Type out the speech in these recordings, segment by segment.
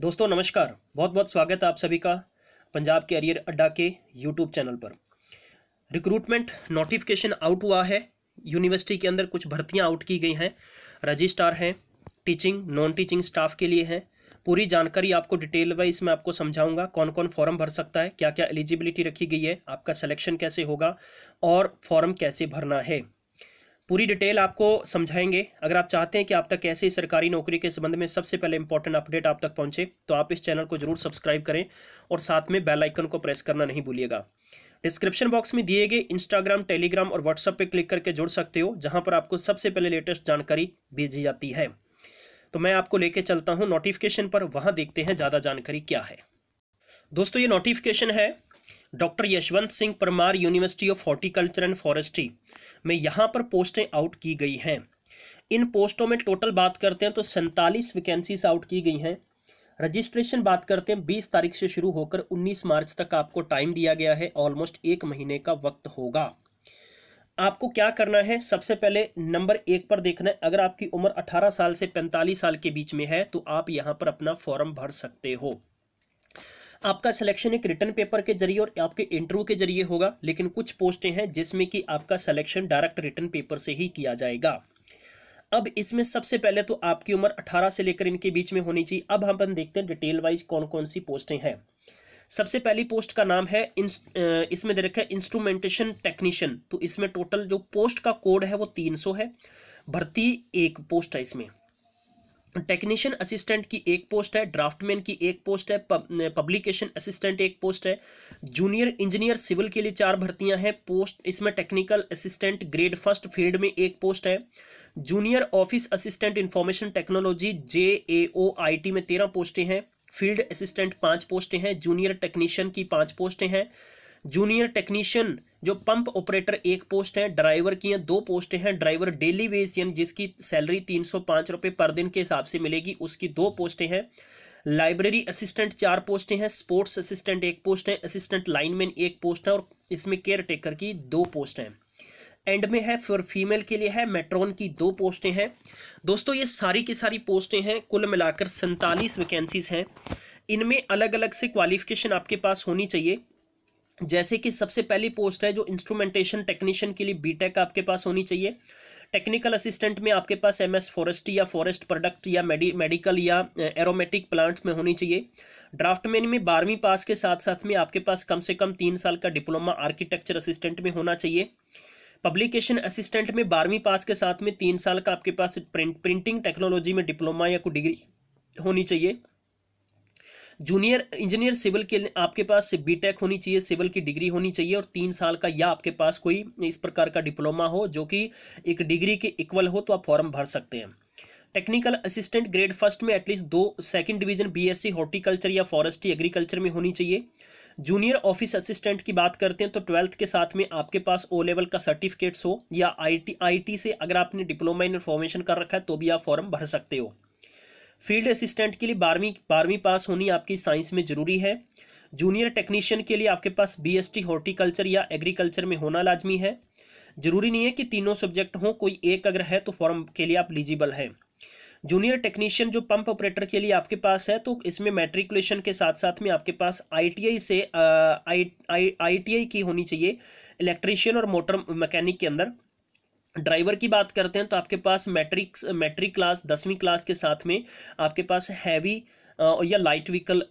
दोस्तों नमस्कार बहुत बहुत स्वागत है आप सभी का पंजाब के अरियर अड्डा के यूट्यूब चैनल पर रिक्रूटमेंट नोटिफिकेशन आउट हुआ है यूनिवर्सिटी के अंदर कुछ भर्तियां आउट की गई हैं रजिस्ट्रार हैं टीचिंग नॉन टीचिंग स्टाफ के लिए हैं पूरी जानकारी आपको डिटेल वाइज मैं आपको समझाऊंगा कौन कौन फॉर्म भर सकता है क्या क्या एलिजिबिलिटी रखी गई है आपका सिलेक्शन कैसे होगा और फॉर्म कैसे भरना है पूरी डिटेल आपको समझाएंगे अगर आप चाहते हैं कि आप तक कैसे सरकारी नौकरी के संबंध में सबसे पहले इंपॉर्टेंट अपडेट आप तक पहुंचे तो आप इस चैनल को जरूर सब्सक्राइब करें और साथ में बेल आइकन को प्रेस करना नहीं भूलिएगा डिस्क्रिप्शन बॉक्स में दिए गए इंस्टाग्राम टेलीग्राम और व्हाट्सएप पे क्लिक करके जुड़ सकते हो जहाँ पर आपको सबसे पहले लेटेस्ट जानकारी भेजी जाती है तो मैं आपको लेके चलता हूँ नोटिफिकेशन पर वहाँ देखते हैं ज़्यादा जानकारी क्या है दोस्तों ये नोटिफिकेशन है doctor Yashwant Singh Parmar university of horticulture and forestry में यहाँ पर पोस्टें आउट की गई हैं इन पोस्टों में टोटल बात करते हैं तो सैंतालीस वैकेंसीज आउट की गई हैं रजिस्ट्रेशन बात करते हैं बीस तारीख से शुरू होकर उन्नीस मार्च तक आपको टाइम दिया गया है ऑलमोस्ट एक महीने का वक्त होगा आपको क्या करना है सबसे पहले नंबर एक पर देखना है अगर आपकी उम्र 18 साल से 45 साल के बीच में है तो आप यहां पर अपना फॉर्म भर सकते हो आपका सिलेक्शन एक रिटर्न पेपर के जरिए और आपके इंटरव्यू के जरिए होगा लेकिन कुछ पोस्टें हैं जिसमें कि आपका सिलेक्शन डायरेक्ट रिटर्न पेपर से ही किया जाएगा अब इसमें सबसे पहले तो आपकी उम्र 18 से लेकर इनके बीच में होनी चाहिए अब हम अपन देखते हैं डिटेल वाइज कौन कौन सी पोस्टें हैं सबसे पहली पोस्ट का नाम है इसमें दे रखा है इंस्ट्रूमेंटेशन टेक्नीशियन तो इसमें टोटल जो पोस्ट का कोड है वो 300 है भर्ती एक पोस्ट है इसमें टेक्नीशियन असिस्टेंट की एक पोस्ट है ड्राफ्टमैन की एक पोस्ट है पब्लिकेशन असिस्टेंट एक पोस्ट है जूनियर इंजीनियर सिविल के लिए चार भर्तियां हैं पोस्ट इसमें technical assistant grade first field में एक पोस्ट है junior office assistant information technology J A O I T में तेरह पोस्टें हैं फील्ड असिस्टेंट पाँच पोस्टें हैं जूनियर टेक्नीशियन की पाँच पोस्टें हैं जूनियर टेक्नीशियन जो पंप ऑपरेटर एक पोस्ट है ड्राइवर की है, दो पोस्ट हैं ड्राइवर डेली वेज यानी जिसकी सैलरी तीन सौ पाँच रुपये पर दिन के हिसाब से मिलेगी उसकी दो पोस्टें हैं लाइब्रेरी असिस्टेंट चार पोस्टें हैं स्पोर्ट्स असिस्टेंट एक पोस्ट है असिस्टेंट लाइनमैन एक पोस्ट है और इसमें केयर टेकर की दो पोस्ट हैं एंड में है फॉर फीमेल के लिए है मेट्रॉन की दो पोस्टें हैं दोस्तों ये सारी की सारी पोस्टें हैं कुल मिलाकर सैंतालीस वैकेंसीज़ हैं इनमें अलग अलग से क्वालिफिकेशन आपके पास होनी चाहिए जैसे कि सबसे पहली पोस्ट है जो इंस्ट्रूमेंटेशन टेक्नीशियन के लिए बीटेक आपके पास होनी चाहिए टेक्निकल असिस्टेंट में आपके पास एम एस फॉरेस्टी या फॉरेस्ट प्रोडक्ट या मेडि मेडिकल या एरोमेटिक प्लांट्स में होनी चाहिए ड्राफ्टमैन में बारहवीं पास के साथ साथ में आपके पास कम से कम तीन साल का डिप्लोमा आर्किटेक्चर असिस्टेंट में होना चाहिए पब्लिकेशन असिस्टेंट में बारहवीं पास के साथ में तीन साल का आपके पास प्रिंट प्रिंटिंग टेक्नोलॉजी में डिप्लोमा या कोई डिग्री होनी चाहिए जूनियर इंजीनियर सिविल के आपके पास बीटेक होनी चाहिए सिविल की डिग्री होनी चाहिए और तीन साल का या आपके पास कोई इस प्रकार का डिप्लोमा हो जो कि एक डिग्री के इक्वल हो तो आप फॉर्म भर सकते हैं टेक्निकल असिस्टेंट ग्रेड फर्स्ट में एटलीस्ट दो सेकेंड डिवीजन बीएससी हॉर्टिकल्चर या फॉरेस्ट्री एग्रीकल्चर में होनी चाहिए जूनियर ऑफिस असिस्टेंट की बात करते हैं तो ट्वेल्थ के साथ में आपके पास ओ लेवल का सर्टिफिकेट्स हो या आईटी आईटी से अगर आपने डिप्लोमा इन इन्फॉर्मेशन कर रखा है तो भी आप फॉर्म भर सकते हो फील्ड असिस्टेंट के लिए बारहवीं बारहवीं पास होनी आपकी साइंस में ज़रूरी है जूनियर टेक्नीशियन के लिए आपके पास बीएसटी हॉर्टिकल्चर या एग्रीकल्चर में होना लाजमी है जरूरी नहीं है कि तीनों सब्जेक्ट हों कोई एक अगर है तो फॉर्म के लिए आप एलिजिबल हैं जूनियर टेक्नीशियन जो पंप ऑपरेटर के लिए आपके पास है तो इसमें मेट्रिकुलेशन के साथ साथ में आपके पास आईटीआई से आईटीआई की होनी चाहिए इलेक्ट्रीशियन और मोटर मैकेनिक के अंदर ड्राइवर की बात करते हैं तो आपके पास मैट्रिक्स मैट्रिक क्लास दसवीं क्लास के साथ में आपके पास हैवी या लाइट व्हीकल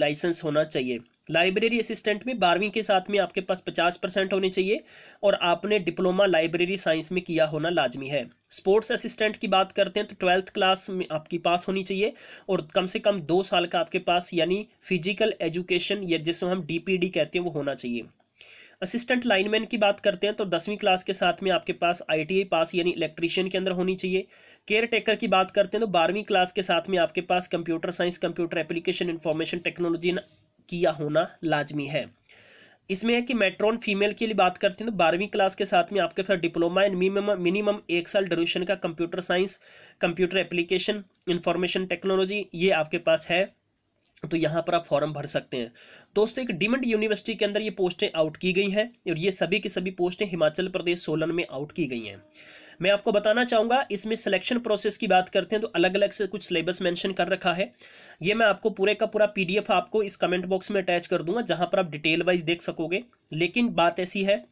लाइसेंस होना चाहिए लाइब्रेरी असिस्टेंट में बारहवीं के साथ में आपके पास पचास परसेंट होने चाहिए और आपने डिप्लोमा लाइब्रेरी साइंस में किया होना लाजमी है स्पोर्ट्स असिस्टेंट की बात करते हैं तो ट्वेल्थ क्लास में आपकी पास होनी चाहिए और कम से कम दो साल का आपके पास यानी फिजिकल एजुकेशन या जिसको हम डी कहते हैं वो होना चाहिए असिस्टेंट लाइनमैन की बात करते हैं तो दसवीं क्लास के साथ में आपके पास आईटीआई पास यानी इलेक्ट्रीशियन के अंदर होनी चाहिए केयर टेकर की बात करते हैं तो बारहवीं क्लास के साथ में आपके पास computer science computer application information technology किया होना लाजमी है इसमें है कि मेट्रॉन फीमेल के लिए बात करते हैं तो बारहवीं क्लास के साथ में आपके पास डिप्लोमा एंड मिनिमम एक साल ड्यूरेशन का computer science computer application information technology ये आपके पास है तो यहाँ पर आप फॉर्म भर सकते हैं दोस्तों एक डिमंड यूनिवर्सिटी के अंदर ये पोस्टें आउट की गई हैं और ये सभी की सभी पोस्टें हिमाचल प्रदेश सोलन में आउट की गई हैं मैं आपको बताना चाहूँगा इसमें सिलेक्शन प्रोसेस की बात करते हैं तो अलग अलग से कुछ सिलेबस मेंशन कर रखा है ये मैं आपको पूरे का पूरा पीडीएफ आपको इस कमेंट बॉक्स में अटैच कर दूंगा जहाँ पर आप डिटेल वाइज देख सकोगे लेकिन बात ऐसी है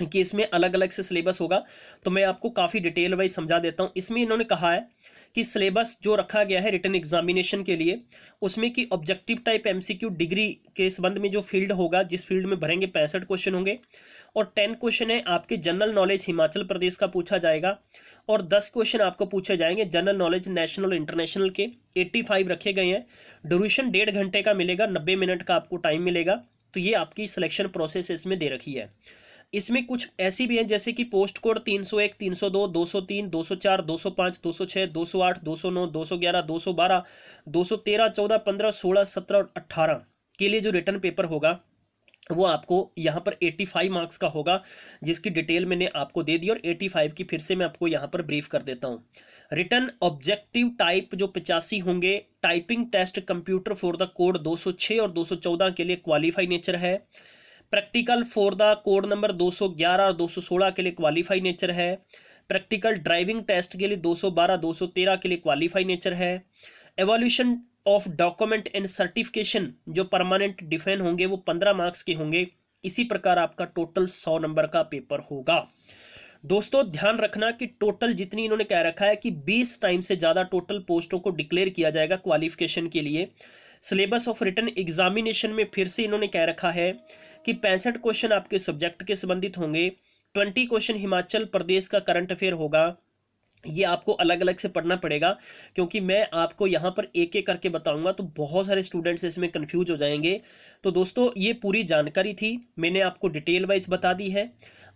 कि इसमें अलग अलग से सिलेबस होगा तो मैं आपको काफ़ी डिटेल वाइज समझा देता हूँ इसमें इन्होंने कहा है कि सिलेबस जो रखा गया है रिटर्न एग्जामिनेशन के लिए उसमें कि ऑब्जेक्टिव टाइप एमसीक्यू डिग्री के संबंध में जो फील्ड होगा जिस फील्ड में भरेंगे पैंसठ क्वेश्चन होंगे और टेन क्वेश्चन है आपके जनरल नॉलेज हिमाचल प्रदेश का पूछा जाएगा और दस क्वेश्चन आपको पूछे जाएंगे जनरल नॉलेज नेशनल इंटरनेशनल के एट्टी फाइव रखे गए हैं ड्यूरेशन डेढ़ घंटे का मिलेगा नब्बे मिनट का आपको टाइम मिलेगा तो ये आपकी सिलेक्शन प्रोसेस इसमें दे रखी है इसमें कुछ ऐसी भी हैं जैसे कि पोस्ट कोड 301, 302, 203, 204, 205, 206, 208, 209, 211, 212, 213, 14, 15, 16, 17 और 18 के लिए जो रिटर्न पेपर होगा वो आपको यहाँ पर 85 मार्क्स का होगा जिसकी डिटेल मैंने आपको दे दी और 85 की फिर से मैं आपको यहाँ पर ब्रीफ कर देता हूँ रिटर्न ऑब्जेक्टिव टाइप जो पचासी होंगे typing test computer for the code 206 और 214 के लिए क्वालिफाई नेचर है practical for the code number 211 और 216 के लिए क्वालिफाई नेचर है प्रैक्टिकल ड्राइविंग टेस्ट के लिए 212 213 के लिए क्वालिफाई नेचर है evaluation of document and certification जो परमानेंट डिफेन होंगे वो पंद्रह मार्क्स के होंगे इसी प्रकार आपका टोटल सौ नंबर का पेपर होगा दोस्तों ध्यान रखना कि टोटल जितनी इन्होंने कह रखा है कि बीस टाइम से ज़्यादा टोटल पोस्टों को डिक्लेयर किया जाएगा क्वालिफिकेशन के लिए सिलेबस ऑफ रिटर्न एग्जामिनेशन में फिर से इन्होंने कह रखा है कि पैंसठ क्वेश्चन आपके सब्जेक्ट के संबंधित होंगे ट्वेंटी क्वेश्चन हिमाचल प्रदेश का करंट अफेयर होगा ये आपको अलग अलग से पढ़ना पड़ेगा क्योंकि मैं आपको यहाँ पर एक एक करके बताऊंगा तो बहुत सारे स्टूडेंट्स इसमें कंफ्यूज हो जाएंगे तो दोस्तों ये पूरी जानकारी थी मैंने आपको डिटेल वाइज बता दी है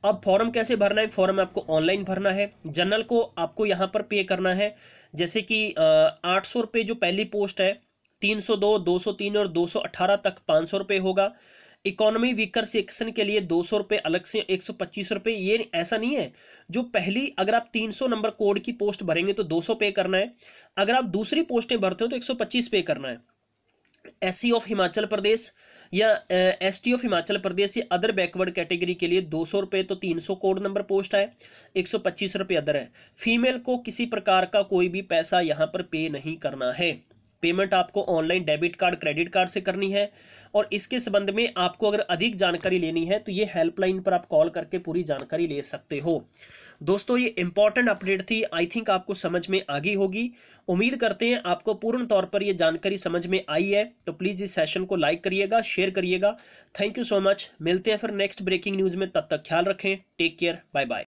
अब फॉर्म कैसे भरना है फॉर्म आपको ऑनलाइन भरना है जनरल को आपको यहाँ पर पे करना है जैसे कि आठ सौ रुपये जो पहली पोस्ट है 302, 203 और 218 तक पाँच सौ रुपये होगा इकोनॉमी वीकर सेक्शन के लिए दो सौ रुपये अलग से एक सौ पच्चीस रुपये ये ऐसा नहीं है जो पहली अगर आप तीन सौ नंबर कोड की पोस्ट भरेंगे तो दो सौ पे करना है अगर आप दूसरी पोस्टें भरते हो तो एक सौ पच्चीस पे करना है एस ऑफ हिमाचल प्रदेश या S T of Himachal Pradesh या अदर बैकवर्ड कैटेगरी के लिए दो सौ रुपये तो तीन सौ कोड नंबर पोस्ट है एक सौ पच्चीस रुपये अदर है फीमेल को किसी प्रकार का कोई भी पैसा यहाँ पर पे नहीं करना है पेमेंट आपको online debit card credit card से करनी है और इसके संबंध में आपको अगर अधिक जानकारी लेनी है तो ये हेल्पलाइन पर आप कॉल करके पूरी जानकारी ले सकते हो दोस्तों ये इंपॉर्टेंट अपडेट थी आई थिंक आपको समझ में आ गई होगी उम्मीद करते हैं आपको पूर्ण तौर पर यह जानकारी समझ में आई है तो प्लीज़ इस सेशन को लाइक करिएगा शेयर करिएगा थैंक यू सो मच मिलते हैं फिर नेक्स्ट ब्रेकिंग न्यूज़ में तब तक ख्याल रखें टेक केयर बाय बाय